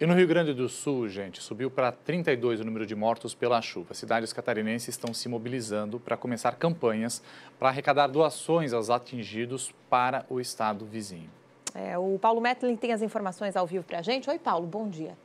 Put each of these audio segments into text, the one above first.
E no Rio Grande do Sul, gente, subiu para 32 o número de mortos pela chuva. Cidades catarinenses estão se mobilizando para começar campanhas para arrecadar doações aos atingidos para o estado vizinho. É, o Paulo Metlin tem as informações ao vivo para a gente. Oi, Paulo, bom dia.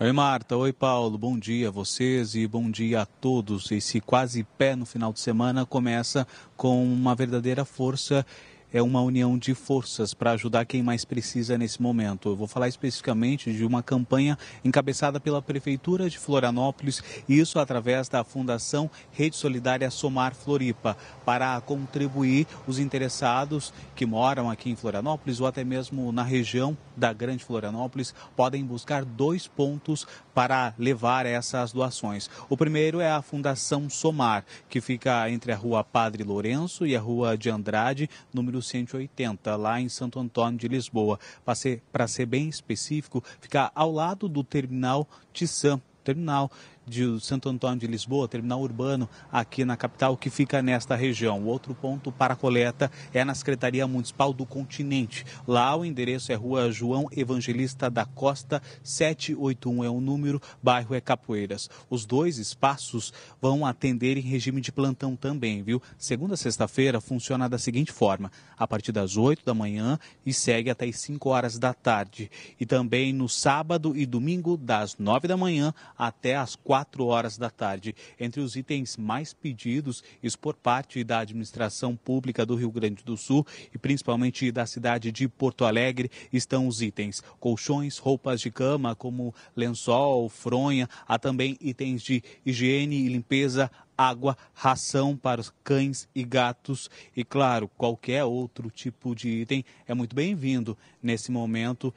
Oi, Marta. Oi, Paulo. Bom dia a vocês e bom dia a todos. Esse quase pé no final de semana começa com uma verdadeira força é uma união de forças para ajudar quem mais precisa nesse momento. Eu vou falar especificamente de uma campanha encabeçada pela Prefeitura de Florianópolis, e isso através da Fundação Rede Solidária Somar Floripa, para contribuir os interessados que moram aqui em Florianópolis ou até mesmo na região da Grande Florianópolis, podem buscar dois pontos para levar essas doações. O primeiro é a Fundação Somar, que fica entre a Rua Padre Lourenço e a Rua de Andrade, número 180, lá em Santo Antônio de Lisboa. Para ser, para ser bem específico, fica ao lado do terminal Tissam terminal de Santo Antônio de Lisboa, terminal urbano aqui na capital, que fica nesta região. O outro ponto para coleta é na Secretaria Municipal do Continente. Lá o endereço é Rua João Evangelista da Costa, 781 é o número, bairro é Capoeiras. Os dois espaços vão atender em regime de plantão também, viu? Segunda a sexta-feira funciona da seguinte forma: a partir das 8 da manhã e segue até as 5 horas da tarde. E também no sábado e domingo, das 9 da manhã até as 4 4 horas da tarde. Entre os itens mais pedidos, isso por parte da administração pública do Rio Grande do Sul e principalmente da cidade de Porto Alegre, estão os itens colchões, roupas de cama, como lençol, fronha, há também itens de higiene e limpeza, água, ração para os cães e gatos e, claro, qualquer outro tipo de item é muito bem-vindo nesse momento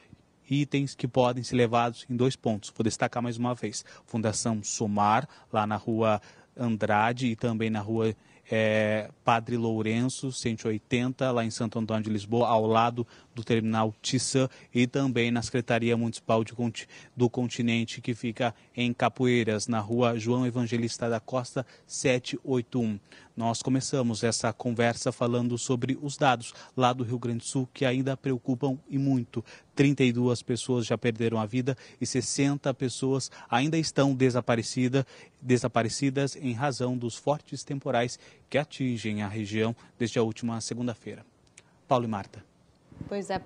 itens que podem ser levados em dois pontos. Vou destacar mais uma vez: Fundação Somar, lá na rua Andrade e também na rua é, Padre Lourenço, 180, lá em Santo Antônio de Lisboa, ao lado do terminal Tissã e também na Secretaria Municipal de, do Continente, que fica em Capoeiras, na rua João Evangelista da Costa, 781. Nós começamos essa conversa falando sobre os dados lá do Rio Grande do Sul que ainda preocupam e muito. 32 pessoas já perderam a vida e 60 pessoas ainda estão desaparecidas desaparecidas em razão dos fortes temporais que atingem a região desde a última segunda-feira. Paulo e Marta. Pois é, Paulo.